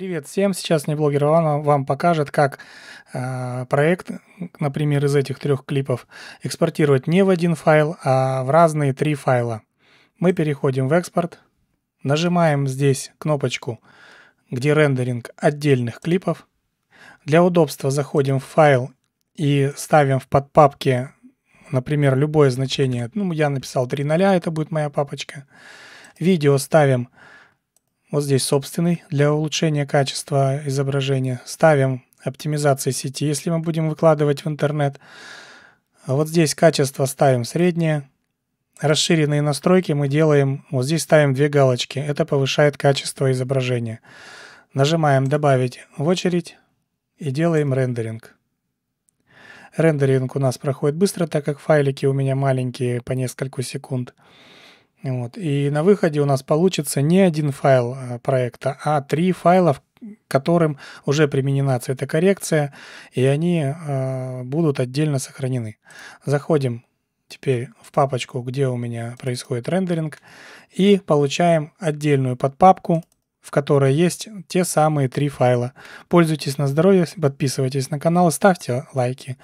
Привет всем! Сейчас мне блогер Ивана вам покажет, как э, проект, например, из этих трех клипов, экспортировать не в один файл, а в разные три файла. Мы переходим в экспорт, нажимаем здесь кнопочку, где рендеринг отдельных клипов. Для удобства заходим в файл и ставим в подпапке, например, любое значение. Ну, я написал 3 0, это будет моя папочка. Видео ставим вот здесь собственный, для улучшения качества изображения. Ставим оптимизации сети, если мы будем выкладывать в интернет. А вот здесь качество ставим среднее. Расширенные настройки мы делаем, вот здесь ставим две галочки. Это повышает качество изображения. Нажимаем «Добавить в очередь» и делаем рендеринг. Рендеринг у нас проходит быстро, так как файлики у меня маленькие по несколько секунд. Вот. И на выходе у нас получится не один файл э, проекта, а три файла, в которым уже применена цветокоррекция, и они э, будут отдельно сохранены. Заходим теперь в папочку, где у меня происходит рендеринг, и получаем отдельную подпапку, в которой есть те самые три файла. Пользуйтесь на здоровье, подписывайтесь на канал, ставьте лайки.